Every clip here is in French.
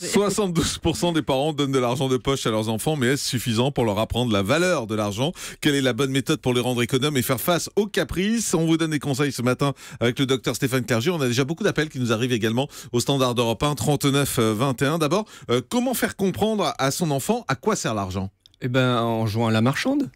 72% des parents donnent de l'argent de poche à leurs enfants, mais est-ce suffisant pour leur apprendre la valeur de l'argent Quelle est la bonne méthode pour les rendre économes et faire face aux caprices On vous donne des conseils ce matin avec le docteur Stéphane Clergier. On a déjà beaucoup d'appels qui nous arrivent également au standard d'Europe 1 39 21. D'abord, euh, comment faire comprendre à son enfant à quoi sert l'argent Eh ben, en jouant à la marchande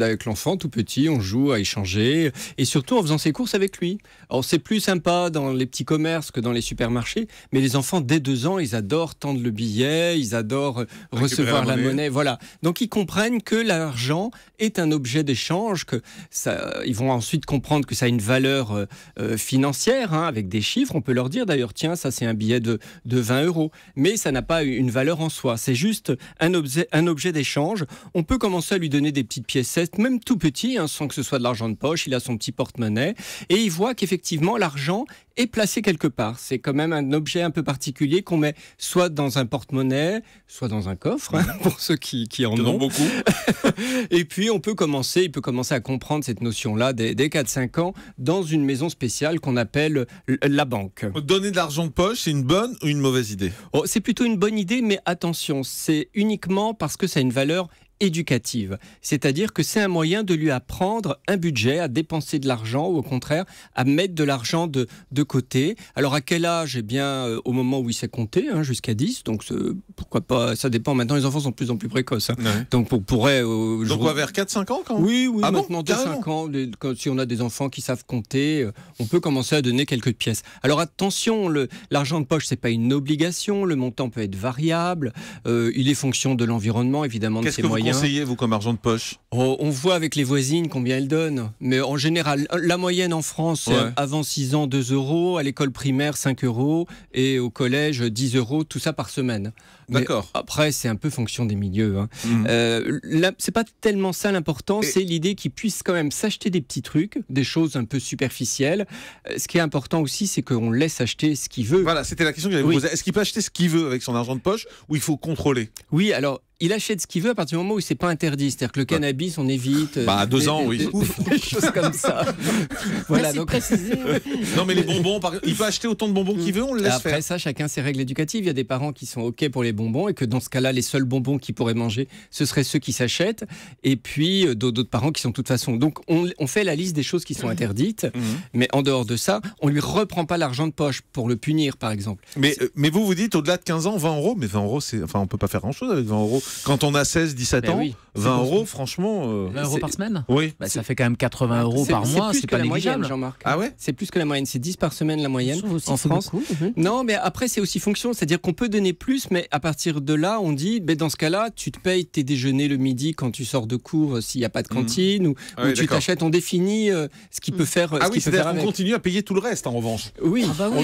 avec l'enfant tout petit, on joue à échanger et surtout en faisant ses courses avec lui. Alors c'est plus sympa dans les petits commerces que dans les supermarchés, mais les enfants dès deux ans, ils adorent tendre le billet, ils adorent recevoir la monnaie. voilà. Donc ils comprennent que l'argent est un objet d'échange, que ça, ils vont ensuite comprendre que ça a une valeur euh, euh, financière hein, avec des chiffres. On peut leur dire d'ailleurs, tiens, ça c'est un billet de, de 20 euros, mais ça n'a pas une valeur en soi. C'est juste un objet, un objet d'échange. On peut commencer à lui donner des petites pièces même tout petit, hein, sans que ce soit de l'argent de poche, il a son petit porte-monnaie, et il voit qu'effectivement l'argent est placé quelque part. C'est quand même un objet un peu particulier qu'on met soit dans un porte-monnaie, soit dans un coffre, hein, pour ceux qui, en ont. beaucoup. et puis on peut commencer, il peut commencer à comprendre cette notion-là dès, dès 4-5 ans dans une maison spéciale qu'on appelle la banque. Donner de l'argent de poche, c'est une bonne ou une mauvaise idée oh, C'est plutôt une bonne idée, mais attention, c'est uniquement parce que ça a une valeur éducative. C'est-à-dire que c'est un moyen de lui apprendre un budget, à dépenser de l'argent ou au contraire à mettre de l'argent de, de, côté. Alors à quel âge Eh bien euh, au moment où il sait compter, hein, jusqu'à 10. Donc pourquoi pas Ça dépend. Maintenant les enfants sont de plus en plus précoces. Hein. Donc on pourrait. Euh, donc vers 4-5 ans quand Oui, oui. Ah maintenant bon, 5 ans, si on a des enfants qui savent compter, euh, on peut commencer à donner quelques pièces. Alors attention, l'argent de poche c'est pas une obligation. Le montant peut être variable. il est fonction de l'environnement évidemment de ses moyens. Vous vous, comme argent de poche oh, On voit avec les voisines combien elles donnent. Mais en général, euh, la moyenne en France, euh, avant 6 ans, 2 euros. À l'école primaire, 5 euros. Et au collège, 10 euros. Tout ça par semaine. D'accord. Après, c'est un peu fonction des milieux. Hein. n'est mhm. euh, c'est pas tellement ça l'important. C'est l'idée qu'ils puissent quand même s'acheter des petits trucs, des choses un peu superficielles. ce qui est important aussi, c'est qu'on laisse acheter ce qu'il veut. Voilà, c'était la question que j'avais posée. Est-ce qu'il peut acheter ce qu'il veut avec son argent de poche ou il faut contrôler Oui, alors il achète ce qu'il veut à partir du moment où c'est pas interdit. C'est-à-dire que le cannabis, on évite. Euh, bah, à deux ans, oui. Des, choses comme ça. voilà. donc... non, mais les bonbons, il peut acheter autant de bonbons qu'il veut, on le laisse Après ça, chacun ses règles éducatives. Il y a des parents qui sont OK pour les bonbons et que dans ce cas-là, les seuls bonbons qu'ils pourraient manger, ce seraient ceux qui s'achètent. Et puis, euh, d'autres parents qui sont de toute façon. Donc, on, fait la liste des choses qui sont interdites. Mmh. Mais en dehors de ça, on lui reprend pas l'argent de poche pour le punir, par exemple. Mais, euh, mais vous, vous dites au-delà de 15 ans, 20 euros. Mais 20 euros, c'est... enfin, on peut pas faire grand-chose avec 20 euros quand on a 16, 17 ben ans, 20 euros, franchement. 20 euh, euros par semaine Oui. Ben, ça fait quand même 80 euros par mois, c'est pas négligeable. Jean-Marc. Ah ouais C'est plus que la moyenne, c'est 10 par semaine la moyenne en France. Non, mais après, c'est aussi fonction, c'est-à-dire qu'on peut donner plus, mais à partir de là, on dit, ben, dans ce cas-là, tu te payes tes déjeuners le midi quand tu sors de cours euh, s'il n'y a pas de mmh. cantine, ou, ah tu t'achètes, on définit euh, ce qui peut mmh. faire. Ah oui, c'est-à-dire qu'on continue à payer tout le reste en revanche. Oui, ah bah on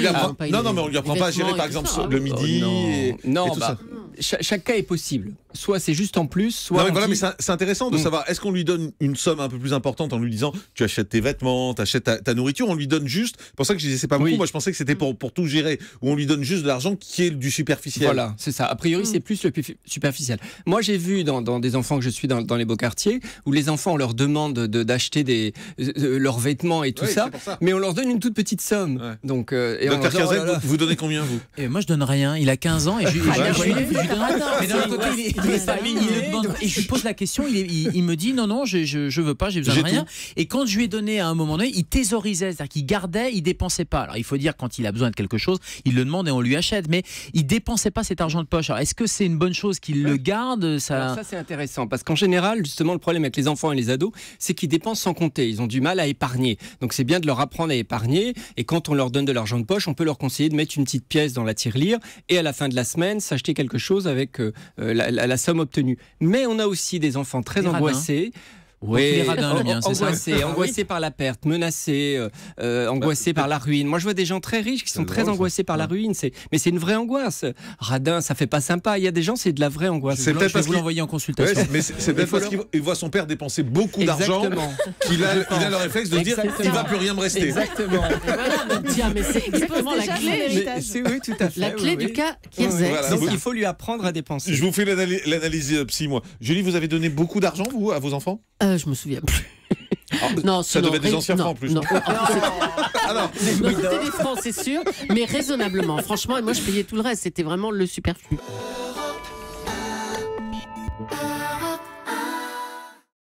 non, non, mais on ne lui pas gérer, par exemple, le midi. Non, bah, chaque cas est possible soit c'est juste en plus, soit. Non, mais voilà, mais c'est intéressant de mm. savoir. Est-ce qu'on lui donne une somme un peu plus importante en lui disant tu achètes tes vêtements, tu achètes ta, nourriture On lui donne juste. C'est pour ça que je disais c'est pas beaucoup. Moi, je pensais que c'était pour, pour tout gérer. Ou on lui donne juste de l'argent qui est du superficiel. Voilà, c'est ça. A priori, mm. c'est plus le superficiel. Moi, j'ai vu dans, dans, des enfants que je suis dans, dans, les beaux quartiers où les enfants on leur demande d'acheter des euh, euh, leurs vêtements et tout ça, mais on leur donne une toute petite somme. Donc, euh, et on oh vous, donnez combien vous et Moi, je donne rien. Il a 15 ans et je, je, ah, dans et je lui pose la question, il, me dit non, non, je, je, veux pas, j'ai besoin de rien. Et quand je lui ai donné à un moment donné, il thésaurisait, c'est-à-dire qu'il gardait, il dépensait pas. Alors il faut dire, quand il a besoin de quelque chose, il le demande et on lui achète, mais il dépensait pas cet argent de poche. Alors est-ce que c'est une bonne chose qu'il le garde Ça, ça c'est intéressant, parce qu'en général, justement, le problème avec les enfants et les ados, c'est qu'ils dépensent sans compter. Ils ont du mal à épargner. Donc c'est bien de leur apprendre à épargner. Et quand on leur donne de l'argent de poche, on peut leur conseiller de mettre une petite pièce dans la tirelire et à la fin de la semaine, s'acheter quelque chose avec euh, euh, la, la somme obtenue. Mais on a aussi des enfants très angoissés, oui, c'est angoissé par la perte, menacé, euh, euh, angoissé par la ruine. Moi, je vois des gens très riches qui sont très angoissés par la ruine. C'est, Mais c'est une vraie angoisse. Radin, ça fait pas sympa. Il y a des gens, c'est de la vraie angoisse. C'est peut-être parce vous l'envoyer en consultation. mais c'est peut-être parce qu'il voit son père dépenser beaucoup d'argent qu'il a, il a le réflexe de dire il va plus rien me rester. Exactement. voilà, tiens, mais c'est exactement la clé. Oui, tout à fait. La clé du cas c'est il faut lui apprendre à dépenser. Je vous fais l'analyse euh, psy, moi. Julie, vous avez donné beaucoup d'argent, vous, à vos enfants euh, Je me souviens plus. Ah, non, ça devait être des anciens fonds, en plus. Non, ah, non, ah, des francs, c'est sûr, mais raisonnablement. Franchement, moi je payais tout le reste, c'était vraiment le superflu.